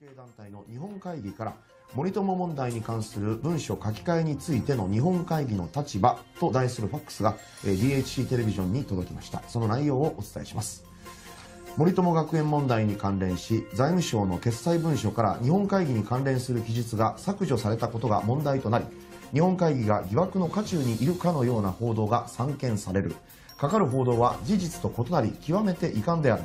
保守系団体の日本会議から森友問題に関する文書書き換えについての日本会議の立場と題するファックスが DHC テレビジョンに届きましたその内容をお伝えします森友学園問題に関連し財務省の決裁文書から日本会議に関連する記述が削除されたことが問題となり日本会議が疑惑の渦中にいるかのような報道が散見されるかかる報道は事実と異なり極めて遺憾である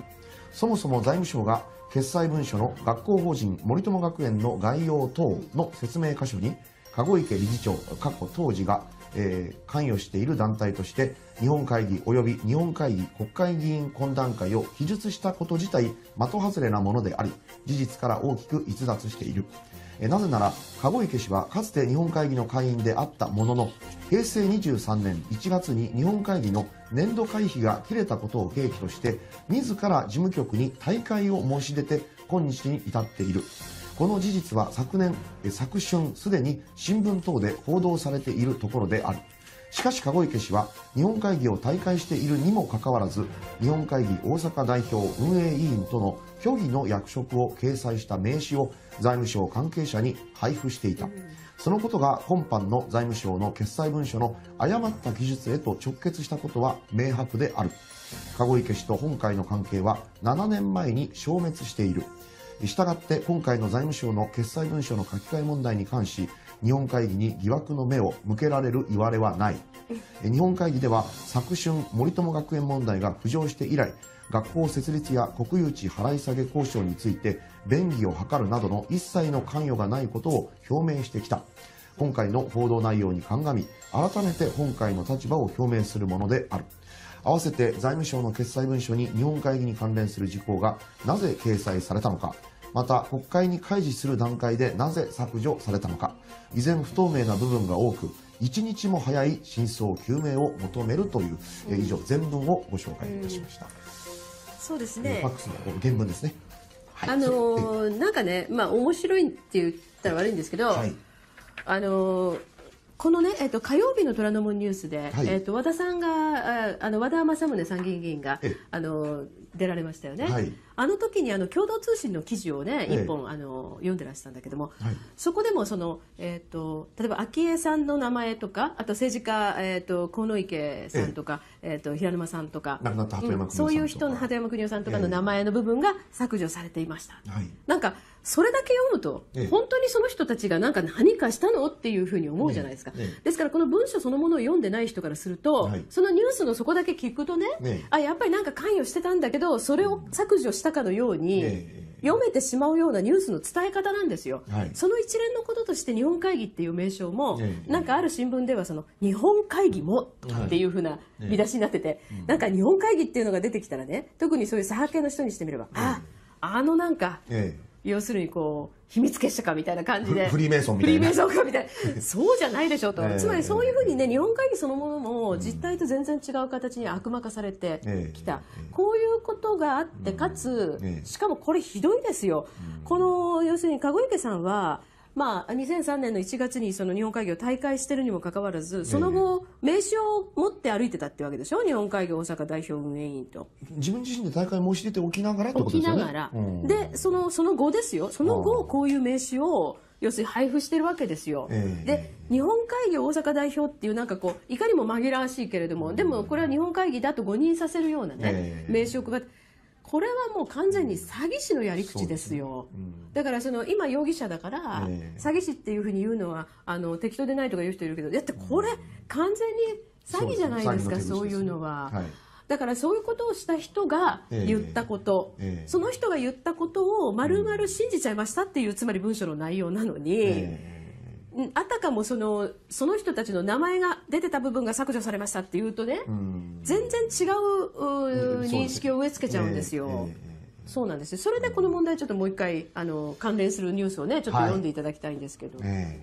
そもそも財務省が決裁文書の学校法人森友学園の概要等の説明箇所に籠池理事長過去当時が、えー、関与している団体として日本会議及び日本会議国会議員懇談会を記述したこと自体的外れなものであり事実から大きく逸脱しているなぜなら籠池氏はかつて日本会議の会員であったものの平成23年1月に日本会議の年度会費が切れたことを契機として自ら事務局に退会を申し出て今日に至っているこの事実は昨年昨春すでに新聞等で報道されているところであるしかし籠池氏は日本会議を退会しているにもかかわらず日本会議大阪代表運営委員との虚偽の役職を掲載した名刺を財務省関係者に配布していた、そのことが今般の財務省の決裁文書の誤った記述へと直結したことは明白である籠池氏と本会の関係は7年前に消滅しているしたがって今回の財務省の決裁文書の書き換え問題に関し日本会議に疑惑の目を向けられるいわれはない日本会議では昨春森友学園問題が浮上して以来学校設立や国有地払い下げ交渉について便宜を図るなどの一切の関与がないことを表明してきた今回の報道内容に鑑み改めて今回の立場を表明するものである併せて財務省の決裁文書に日本会議に関連する事項がなぜ掲載されたのかまた国会に開示する段階でなぜ削除されたのか依然不透明な部分が多く一日も早い真相究明を求めるという、うん、以上全文をご紹介いたしました、うん、そうですねファックスの原文ですね、はい、あのー、なんかねまあ面白いって言ったら悪いんですけど、はい、あのーこのね、えっと、火曜日の虎ノ門ニュースで、はい、えっと、和田さんがああの和田政宗参議院議員があの出られましたよね。はいあの時にあの共同通信の記事をね一本、あの読んでらしたんだけども、そこでもその、えー、と例えば昭恵さんの名前とかあと政治家、えー、と河野池さんとか、えー、と平沼さんとかそういう人の鳩山邦夫さんとかの名前の部分が削除されていました。なんかそれだけ読むと、本当にその人たちがなんか何かしたのっていうふうに思うじゃないですか、ですからこの文書そのものを読んでない人からすると、そのニュースのそこだけ聞くとねあやっぱりなんか関与してたんだけどそれを削除したしたかのように、読めてしまうようなニュースの伝え方なんですよ、はい、その一連のこととして日本会議っていう名称も、えなんかある新聞ではその日本会議もっていうふうな見出しになってて、え、なんか日本会議っていうのが出てきたらね特にそういう左派系の人にしてみれば、ああのなんか、要するにこう秘密結社かみたいな感じでフリーメイソンみたいなフリーメイソンかみたいな そうじゃないでしょうと、えー、つまりそういうふうにね日本会議そのものも実態と全然違う形に悪魔化されてきた、えー、こういうことがあってかつ、えー、しかもこれひどいですよ、この要するに籠池さんはまあ、2003年の1月にその日本海業大会してるにもかかわらずその後、名刺を持って歩いてたってわけでしょう日本海業大阪代表運営委員と自分自身で大会申し出ておきながらってことですよねきながら、うん、でそのその後ですよその後こういう名刺を要するに配布してるわけですよ、えー、で日本会議大阪代表っていうなんかこういかにも紛らわしいけれどもでもこれは日本会議だと誤認させるようなね、えー、名刺を配って。これはもう完全に詐欺師のやり口ですよ。すねうん、だからその今容疑者だから、えー、詐欺師っていうふうに言うのはあの適当でないとか言う人いるけどだってこれ、完全に詐欺じゃないですかそういうのは、だからそういうことをした人が言ったこと、えーえー、その人が言ったことを丸々信じちゃいましたっていうつまり文書の内容なのに。あたかもそのその人たちの名前が出てた部分が削除されましたっていうとね、全然違う認識を植え付けちゃうんですよ。そうなんですそれでこの問題ちょっともう一回あの関連するニュースをねちょっと読んでいただきたいんですけど、はいえーはい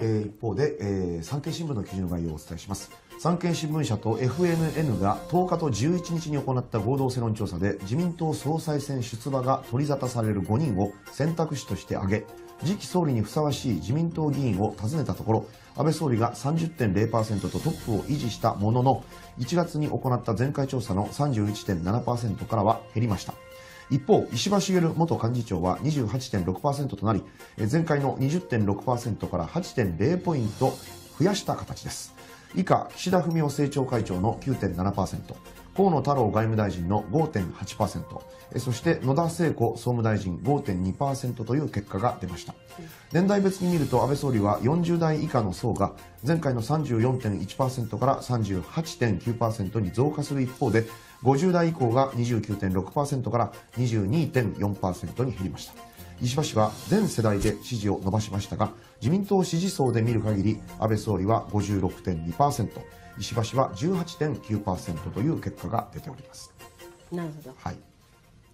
えー、一方で、えー、産経新聞の記事の概要をお伝えします産経新聞社と FNN が10日と11日に行った合同世論調査で自民党総裁選出馬が取り沙汰される5人を選択肢として挙げ次期総理にふさわしい自民党議員を訪ねたところ安倍総理が30.0%とトップを維持したものの1月に行った前回調査の31.7%からは減りました一方石破茂元幹事長は28.6%となり前回の20.6%から8.0ポイント増やした形です以下岸田文雄政調会長の9.7%河野太郎外務大臣の5.8%そして野田聖子総務大臣5.2%という結果が出ました年代別に見ると安倍総理は40代以下の層が前回の34.1%から38.9%に増加する一方で50代以降が29.6%から22.4%に減りました石破氏は全世代で支持を伸ばしましたが自民党支持層で見る限り安倍総理は56.2%石橋は18.9%という結果が出ておりますなるほど、はい、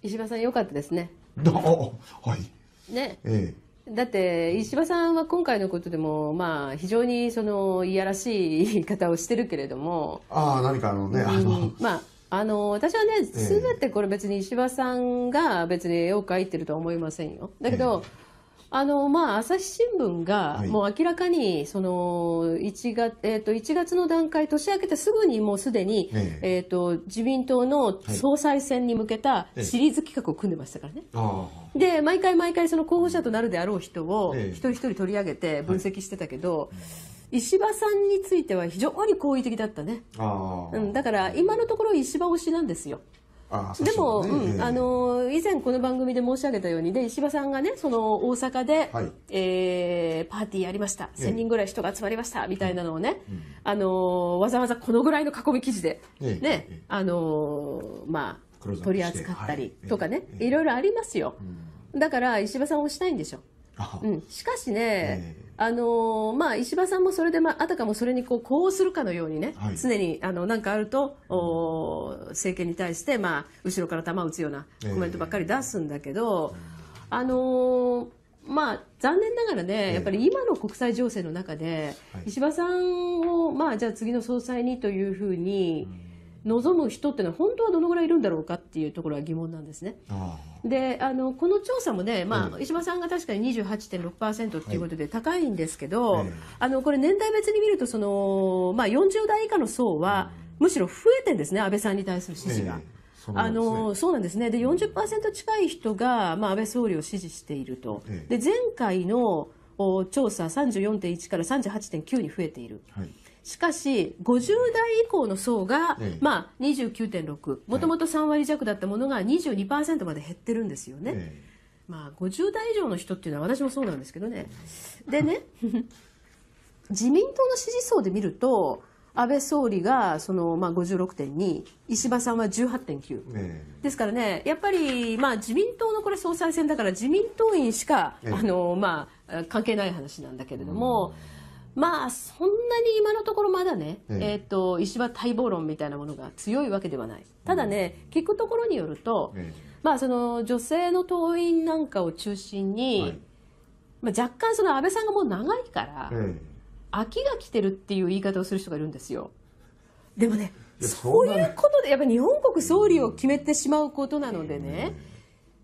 石破さんよかったですね はいねええだって石破さんは今回のことでも、まあ、非常にそのいやらしい言い方をしてるけれどもああ何かあのね、あのまああの私はね、えー、全てこれ別に石破さんが別に絵を描いてるとは思いませんよだけど、えーあのまあ、朝日新聞が、もう明らかにその 1, 月、えー、と1月の段階、年明けてすぐにもうすでに、えええー、と自民党の総裁選に向けたシリーズ企画を組んでましたからね、で毎回毎回、その候補者となるであろう人を一人一人取り上げて分析してたけど、石破さんについては非常に好意的だったね、うん、だから今のところ石破推しなんですよ。でも、うん、あの以前この番組で申し上げたようにで石破さんがねその大阪で、はい、えー、パーティーやりました1,000人ぐらい人が集まりましたみたいなのをね、うん、あのわざわざこのぐらいの囲み記事で、ね、あのまあ、取り扱ったりとかね、はい、いろいろありますよ、うん、だから石破さんをしたいんでしょうん、しかしね、あのまあ、石破さんもそれで、まあ、たかもそれにこう呼応するかのようにね、はい、常に何かあるとお政権に対して、まあ、後ろから弾を打つようなコメントばっかり出すんだけど、あのまあ、残念ながらね、やっぱり今の国際情勢の中で、石破さんを、まあ、じゃあ次の総裁にというふうに、望む人ってのは本当はどのぐらいいるんだろうかっていうところは疑問なんですね。であのこの調査もね、まあ、石破さんが確かに28.6%っていうことで高いんですけど、はい、あのこれ年代別に見るとその、まあ、40代以下の層はむしろ増えてんですね安倍さんに対する支持が。あのそうなんですねで40%近い人が、まあ、安倍総理を支持していると、で前回の調査34.1から38.9に増えている、はい、しかし50代以降の層が、ええ、まあ、29.6もともと3割弱だったものが22%まで減ってるんですよね、まあ、50代以上の人っていうのは私もそうなんですけどねでね 自民党の支持層で見ると安倍総理がその、まあ、56.2石破さんは18.9、ね、ですからねやっぱり、まあ、自民党のこれ総裁選だから自民党員しか、あのまあ、関係ない話なんだけれども。まあそんなに今のところまだね、えー、えーと石破待望論みたいなものが強いわけではないただね、うん、聞くところによると、えまあ、その女性の党員なんかを中心に、はい、まあ、若干その安倍さんがもう長いから、え秋が来てるっていう言い方をする人がいるんですよ。でもねそういうことでやっぱり日本国総理を決めてしまうことなのでね、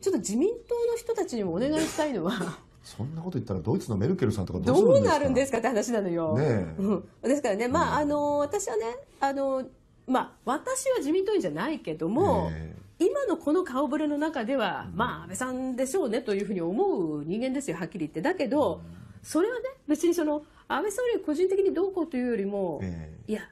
ちょっと自民党の人たちにもお願いしたいのは。そんなこと言ったらドイツのメルケルさんとかどうなるんですかって話なのよ。ねですからね、まあ、あの私はねあの、まあ、私は自民党員じゃないけども、ね、今のこの顔ぶれの中では、まあ安倍さんでしょうねというふうに思う人間ですよはっきり言ってだけど、それはね別にその安倍総理個人的にどうこうというよりも、いや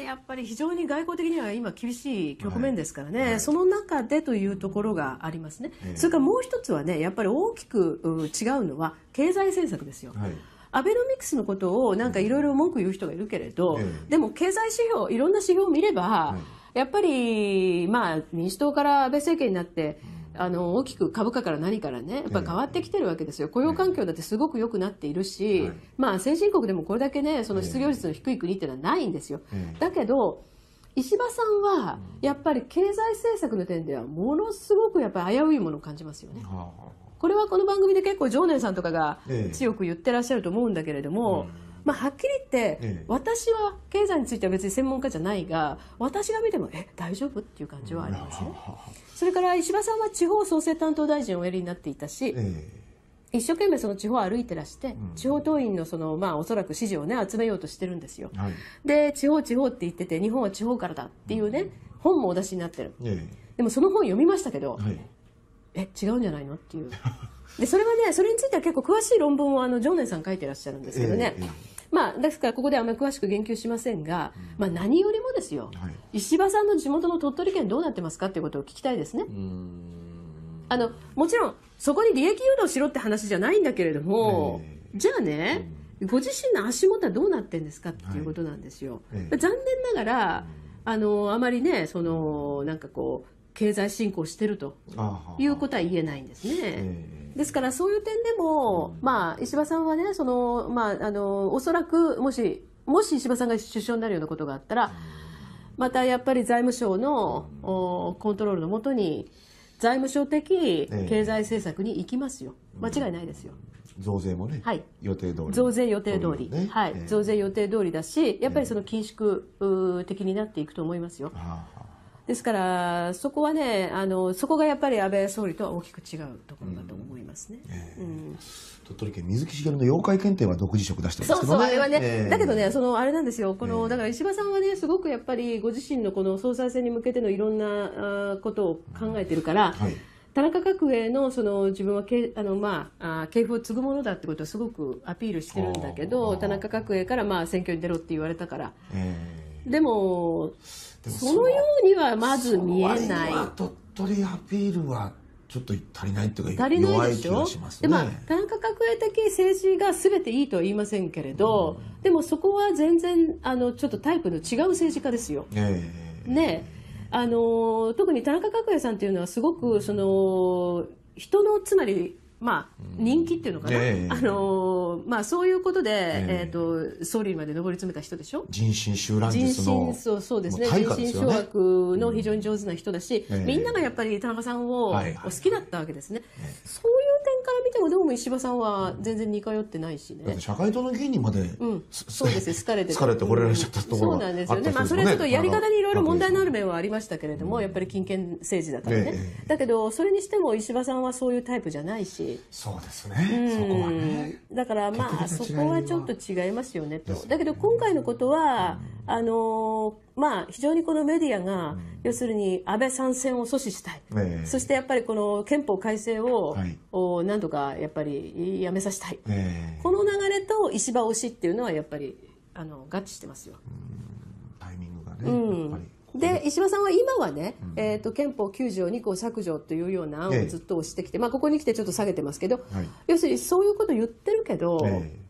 ってやっぱり非常に外交的には今厳しい局面ですからね、はいはい、その中でというところがありますね、えー、それからもう一つはねやっぱり大きく違うのは経済政策ですよ。はいアベノミクスのことをなんかいろいろ文句言う人がいるけれど、えでも経済指標いろんな指標を見れば、やっぱり、まあ、民主党から安倍政権になって、うんあの大きく株価から何からねやっぱ変わってきてるわけですよ、雇用環境だってすごく良くなっているし、はい、まあ、先進国でもこれだけねその失業率の低い国っていうのはないんですよ、だけど石破さんはやっぱり経済政策の点ではものすごくやっぱり危ういものを感じますよね。これはこの番組で結構常念さんとかが強く言ってらっしゃると思うんだけれども、ええまあ、はっきり言って、ええ、私は経済については別に専門家じゃないが私が見てもえ大丈夫っていう感じはありますね。それから石破さんは地方創生担当大臣をおやりになっていたし、え一生懸命その地方を歩いてらして、地方党員のその、まあ、おそらく支持を、ね、集めようとしてるんですよ、はい、で地方地方って言ってて日本は地方からだっていうね、うん、本もお出しになってる、ええ、でもその本読みましたけど、え違うんじゃないのっていうでそれはねそれについては結構詳しい論文をあの常念さん書いてらっしゃるんですけどね、えーえー、まあ、ですからここであんまり詳しく言及しませんが、うん、まあ、何よりもですよ、はい、石破さんの地元の鳥取県どうなってますかっていうことを聞きたいですね。あのもちろんそこに利益誘導しろって話じゃないんだけれども、えー、じゃあね、うん、ご自身の足元はどうなってんですかっていうことなんですよ。はい、残念ながら、あのあまりねそのなんかこう経済振興してるということは言えないんですね。ですからそういう点でも、まあ、石破さんはねその、まあ、あのおそらくもしもし石破さんが首相になるようなことがあったら、またやっぱり財務省の、おコントロールのもとに財務省的経済政策に行きますよ、間違いないですよ。増税もね、はい、予定通り増税予定通り、ね、はい、えー、増税予定通りだしやっぱりその緊縮的になっていくと思いますよ。えーですから、そこはねあの、そこがやっぱり安倍総理とは大きく違うところだと思いますね。鳥取県水木しげるの妖怪検定は独自色出してますけどね。そうそうあれはね、えー、だけどね、そのあれなんですよ。この、えー、だから石破さんはね、すごくやっぱりご自身のこの総裁選に向けてのいろんなあことを考えてるから。うん、はい田中角栄のその自分はけあの、まあ、あ系譜を継ぐものだってことはすごくアピールしてるんだけど田中角栄からまあ選挙に出ろって言われたから、えー、でもそのようにはまず見えない鳥取アピールはちょっと足りないといか足りないでしょしね、でまあ田中角栄的政治がすべていいとは言いませんけれど、うん、でもそこは全然あのちょっとタイプの違う政治家ですよ、えー、ねあの特に田中角栄さんというのはすごくその人のつまりまあ、人気っていうのかな、えー、あのー、まあ、そういうことで、えー、えーと総理まで上り詰めた人でしょ人心集乱術のそうそうですね、ね、人心掌握の非常に上手な人だし、えー、みんながやっぱり田中さんを、お好きだったわけですね、はいそう点から見てもどうも石破さんは全然似通ってないしね社会党の議員にまで、うん、そうですよ好かれて好れて惚れられちゃったところ、ね、そうなんですよねまあ、それちょっとやり方にいろいろ問題のある面はありましたけれども、うん、やっぱり金権政治だからね、ええ、だけどそれにしても石破さんはそういうタイプじゃないしそうですね、うん、そこはねだからまあそこはちょっと違いますよねとだけど今回のことは、あのーまあ、非常にこのメディアが、要するに安倍参戦を阻止したい、えー、そしてやっぱりこの憲法改正を、はい、おなんとかやっぱりやめさせたい、えー、この流れと石破推しっていうのはやっぱりあの合致してますよ。タイミングがね、うん、で石破さんは今はね、うん、えーと、憲法9条2項削除というような案をずっと推してきて、えー、まあ、ここに来てちょっと下げてますけど、はい、要するにそういうこと言ってるけど。えー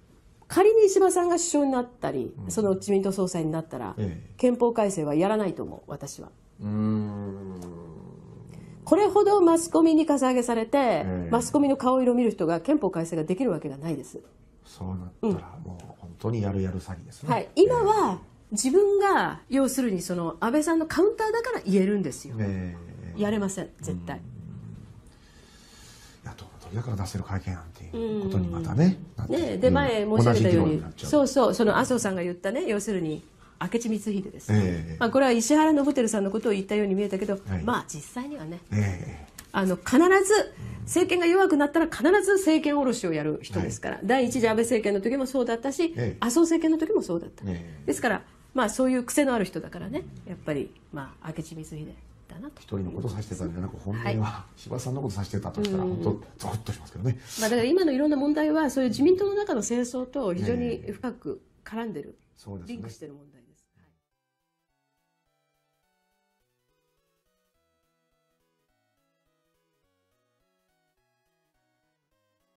仮に石破さんが首相になったり、うん、その自民党総裁になったら、ええ、憲法改正はやらないと思う私はこれほどマスコミにかさ上げされて、え、マスコミの顔色を見る人が憲法改正ができるわけがないですそうなったら、うん、もう本当にやるやる詐欺ですね、はい、今は自分が要するにその安倍さんのカウンターだから言えるんですよ、やれません絶対。うんそだから出せる会見なんていうことにまたね、うん、ねで、前申し上げたようにそうそうその麻生さんが言ったね要するに明智光秀です、えー、まあ、これは石原伸晃さんのことを言ったように見えたけど、はい、まあ実際にはね、えー、あの必ず政権が弱くなったら必ず政権ろしをやる人ですから、はい、第一次安倍政権の時もそうだったし、えー、麻生政権の時もそうだった、えですからまあそういう癖のある人だからねやっぱり、まあ、明智光秀たなと一人のことを指してたんじゃなく本当には柴田さんのことを指してたとしたら、本当ゾッとしますけどね、まあ、だから今のいろんな問題はそういう自民党の中の戦争と非常に深く絡んでる、ね、リンクしてる問題